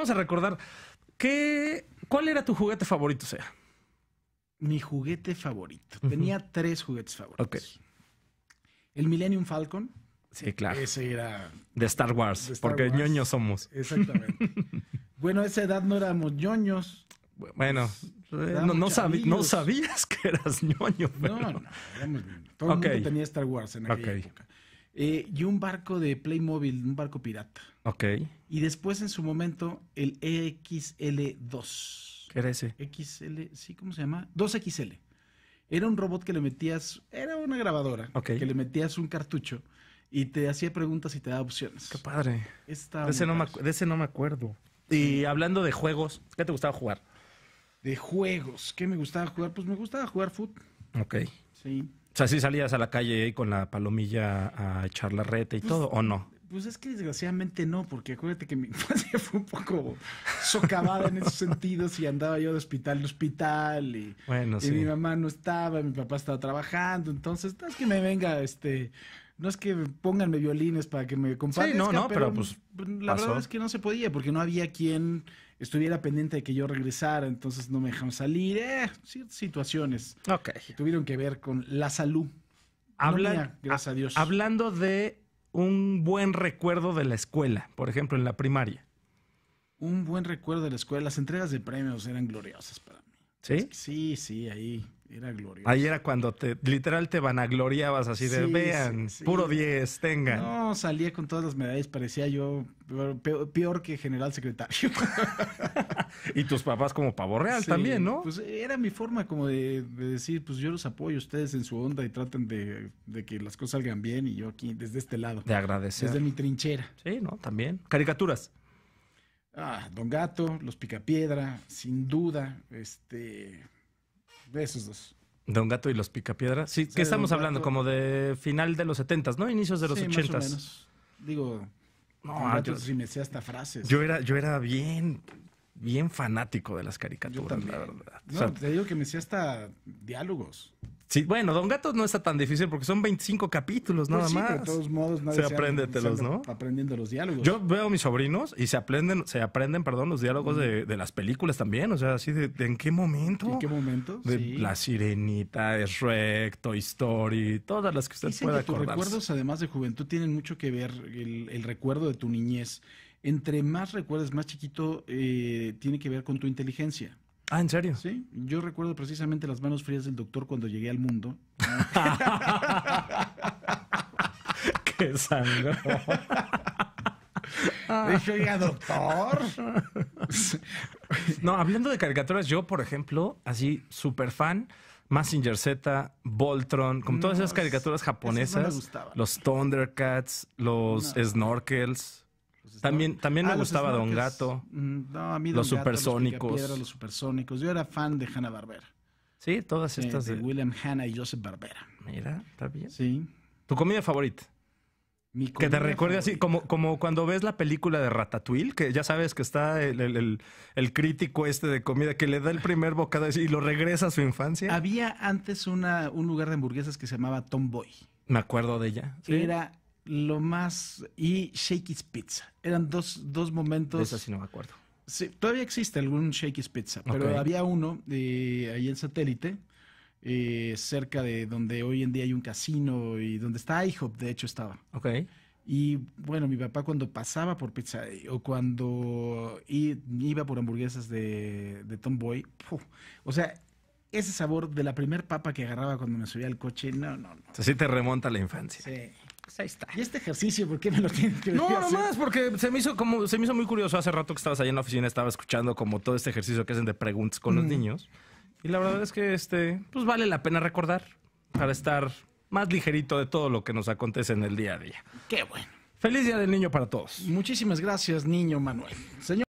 Vamos a recordar que, cuál era tu juguete favorito, sea. Mi juguete favorito. Tenía tres juguetes favoritos. Okay. El Millennium Falcon. Sí, claro. Ese era. De Star Wars, porque ñoños somos. Exactamente. bueno, a esa edad no éramos ñoños. Bueno, pues, eh, no, sabías que eras ñoño. No, no, éramos Todo el mundo tenía Star Wars en aquella época. Eh, y un barco de Playmobil, un barco pirata. Ok. Y después en su momento el EXL2. ¿Qué era ese? XL, sí, ¿cómo se llama? 2XL. Era un robot que le metías, era una grabadora, Ok que le metías un cartucho y te hacía preguntas y te daba opciones. Qué padre. de, ese no me de ese no me acuerdo. Y hablando de juegos, ¿qué te gustaba jugar? De juegos, ¿qué me gustaba jugar? Pues me gustaba jugar foot. Ok. Sí. O sea, si salías a la calle ahí con la palomilla a echar la reta y pues, todo, ¿o no? Pues es que desgraciadamente no, porque acuérdate que mi infancia fue un poco socavada en esos sentidos y andaba yo de hospital en hospital y, mi mamá no estaba, mi papá estaba trabajando, entonces no es que me venga este no es que pónganme violines para que me comparen. Sí, no, no, pero, pues, pues. La verdad es que no se podía, porque no había quien estuviera pendiente de que yo regresara, entonces no me dejaron salir. Eh, situaciones. Ok. Que tuvieron que ver con la salud. Habla, gracias a Dios. Hablando de un buen recuerdo de la escuela, por ejemplo, en la primaria. Un buen recuerdo de la escuela. Las entregas de premios eran gloriosas para mí. ¿Sí? Sí, sí, ahí. Era glorioso. Ahí era cuando te, literal te vanagloriabas así de, vean, puro 10, tengan. No, salía con todas las medallas, parecía yo peor, que general secretario. y tus papás como pavo real también, ¿no? Pues era mi forma como de, decir, pues yo los apoyo ustedes en su onda y traten de, que las cosas salgan bien y yo aquí desde este lado. De agradecer. Desde mi trinchera. Sí, ¿no? También. Caricaturas. Ah, Don Gato, Los Picapiedra, sin duda, este de esos dos. un Gato y los Picapiedra. Sí, sí ¿qué estamos hablando? Como de final de los 70 ¿no? Inicios de los ochentas 80 Digo, no, yo, sí me sé hasta frases. Yo era, yo era bien, bien fanático de las caricaturas, la verdad. No, te digo que me sé hasta diálogos. Sí, bueno, Don Gatos no está tan difícil porque son 25 capítulos pues nada sí, más. De todos modos, nadie se ¿no? Aprendiendo los diálogos. Yo veo a mis sobrinos y se aprenden, se aprenden, perdón, los diálogos de, las películas también, o sea, así de, en qué momento. ¿En qué momento? De La Sirenita, es recto, Story, todas las que usted Dicen pueda tus recuerdos además de juventud tienen mucho que ver el, el recuerdo de tu niñez. Entre más recuerdes, más chiquito, eh, tiene que ver con tu inteligencia. Ah, ¿en serio? Sí, yo recuerdo precisamente las manos frías del doctor cuando llegué al mundo. ¡Qué sangre! Dije, oiga, doctor. no, hablando de caricaturas, yo, por ejemplo, así súper fan, Massinger Z, Voltron, como todas esas caricaturas japonesas, los Thundercats, los Snorkels. Pues, también, también me ah, gustaba Don Gato. Mm, no, a mí Los Supersónicos. los Supersónicos. Yo era fan de Hanna Barbera. Sí, todas estas. de, William Hanna y Joseph Barbera. Mira, está bien. Sí. ¿Tu comida favorita? Mi que te recuerde así, como, como cuando ves la película de Ratatouille, que ya sabes que está el, crítico este de comida que le da el primer bocado y lo regresa a su infancia. Había antes una, un lugar de hamburguesas que se llamaba Tomboy. Me acuerdo de ella. ¿sí? Era lo más. y Shakey's Pizza. Eran dos, dos momentos. De eso sí no me acuerdo. Sí, todavía existe algún Shakey's Pizza, pero había uno eh, ahí en satélite, eh, cerca de donde hoy en día hay un casino y donde está IHOP, de hecho estaba. Ok. Y bueno, mi papá cuando pasaba por pizza eh, o cuando iba por hamburguesas de, de Tomboy, ¡puf! o sea, ese sabor de la primer papa que agarraba cuando me subía al coche, no, no, no. te remonta a la infancia. Sí. Pues ¿Y este ejercicio por qué me lo tienen que No, nomás porque se me hizo como se me hizo muy curioso hace rato que estabas ahí en la oficina, estaba escuchando como todo este ejercicio que hacen de preguntas con los mm. niños. Y la verdad es que este pues vale la pena recordar para estar más ligerito de todo lo que nos acontece en el día a día. Qué bueno. Feliz día del niño para todos. Muchísimas gracias, niño Manuel. Señor